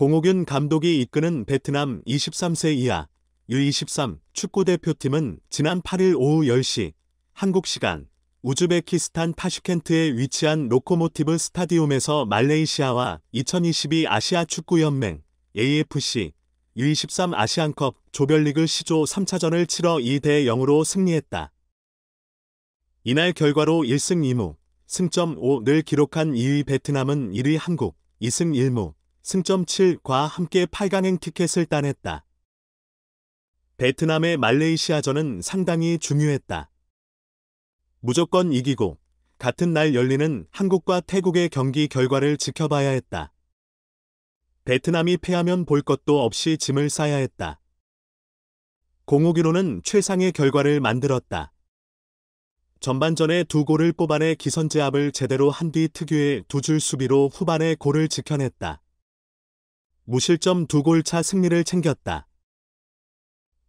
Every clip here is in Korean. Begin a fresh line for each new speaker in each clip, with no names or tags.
공호균 감독이 이끄는 베트남 23세 이하 U23 축구대표팀은 지난 8일 오후 10시 한국 시간 우즈베키스탄 파슈켄트에 위치한 로코모티브 스타디움에서 말레이시아와 2022 아시아 축구연맹 AFC U23 아시안컵 조별리그 시조 3차전을 치러 2대 0으로 승리했다. 이날 결과로 1승 2무, 승점 5를 기록한 2위 베트남은 1위 한국, 2승 1무, 승점 7과 함께 8강행 티켓을 따냈다. 베트남의 말레이시아전은 상당히 중요했다. 무조건 이기고 같은 날 열리는 한국과 태국의 경기 결과를 지켜봐야 했다. 베트남이 패하면 볼 것도 없이 짐을 싸야 했다. 공오기로는 최상의 결과를 만들었다. 전반전에 두 골을 뽑아내 기선제압을 제대로 한 뒤 특유의 두 줄 수비로 후반에 골을 지켜냈다. 무실점 두골차 승리를 챙겼다.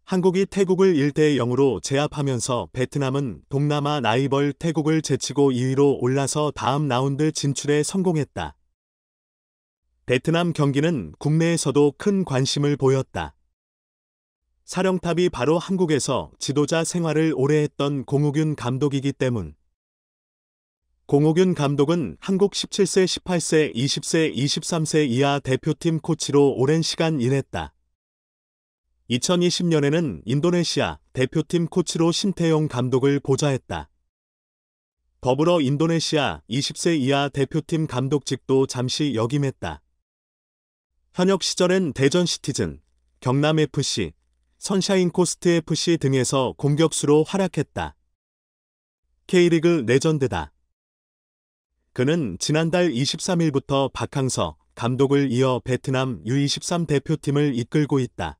한국이 태국을 1대 0으로 제압하면서 베트남은 동남아 나이벌 태국을 제치고 2위로 올라서 다음 라운드 진출에 성공했다. 베트남 경기는 국내에서도 큰 관심을 보였다. 사령탑이 바로 한국에서 지도자 생활을 오래 했던 공우균 감독이기 때문. 공호균 감독은 한국 17세, 18세, 20세, 23세 이하 대표팀 코치로 오랜 시간 일했다. 2020년에는 인도네시아 대표팀 코치로 신태용 감독을 보좌했다. 더불어 인도네시아 20세 이하 대표팀 감독직도 잠시 역임했다. 현역 시절엔 대전 시티즌, 경남 FC, 선샤인 코스트 FC 등에서 공격수로 활약했다. K리그 레전드다. 그는 지난달 23일부터 박항서 감독을 이어 베트남 U23 대표팀을 이끌고 있다.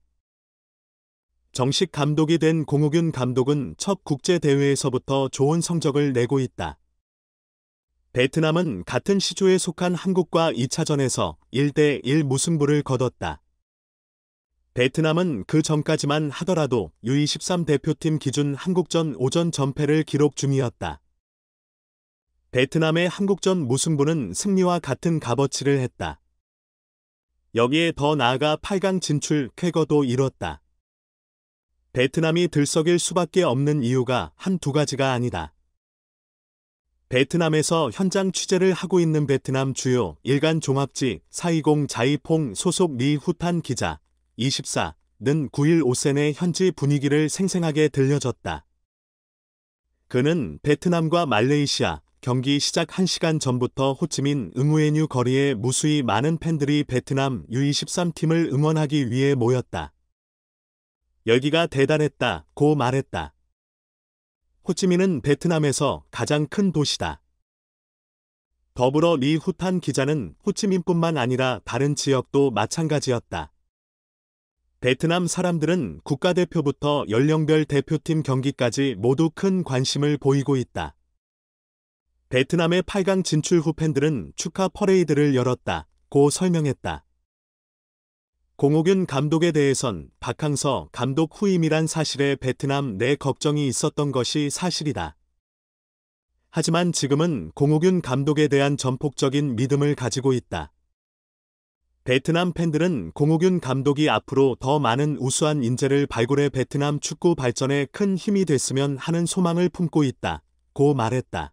정식 감독이 된 공우균 감독은 첫 국제대회에서부터 좋은 성적을 내고 있다. 베트남은 같은 시조에 속한 한국과 2차전에서 1대1 무승부를 거뒀다. 베트남은 그 전까지만 하더라도 U23 대표팀 기준 한국전 오전 전패를 기록 중이었다. 베트남의 한국전 무승부는 승리와 같은 값어치를 했다. 여기에 더 나아가 8강 진출 쾌거도 이뤘다. 베트남이 들썩일 수밖에 없는 이유가 한두 가지가 아니다. 베트남에서 현장 취재를 하고 있는 베트남 주요 일간 종합지 420 자이퐁 소속 리 후탄 기자 24는 9일 오센의 현지 분위기를 생생하게 들려줬다. 그는 베트남과 말레이시아, 경기 시작 1시간 전부터 호치민 응우에뉴 거리에 무수히 많은 팬들이 베트남 U23팀을 응원하기 위해 모였다. 열기가 대단했다, 고 말했다. 호치민은 베트남에서 가장 큰 도시다. 더불어 리 후탄 기자는 호치민뿐만 아니라 다른 지역도 마찬가지였다. 베트남 사람들은 국가대표부터 연령별 대표팀 경기까지 모두 큰 관심을 보이고 있다. 베트남의 8강 진출 후 팬들은 축하 퍼레이드를 열었다. 고 설명했다. 공호균 감독에 대해선 박항서 감독 후임이란 사실에 베트남 내 걱정이 있었던 것이 사실이다. 하지만 지금은 공호균 감독에 대한 전폭적인 믿음을 가지고 있다. 베트남 팬들은 공호균 감독이 앞으로 더 많은 우수한 인재를 발굴해 베트남 축구 발전에 큰 힘이 됐으면 하는 소망을 품고 있다. 고 말했다.